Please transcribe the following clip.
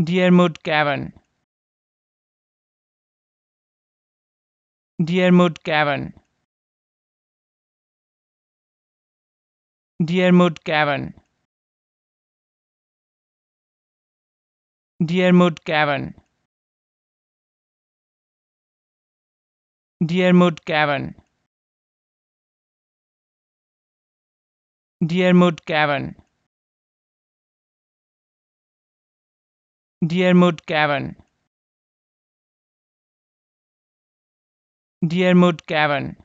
Diarmuid Cavan Cavern Cavan Diarmuid Cavan Diarmuid Cavan Cavern Cavan Diarmuid Cavan Diarmuid Cavern Diarmuid Cavern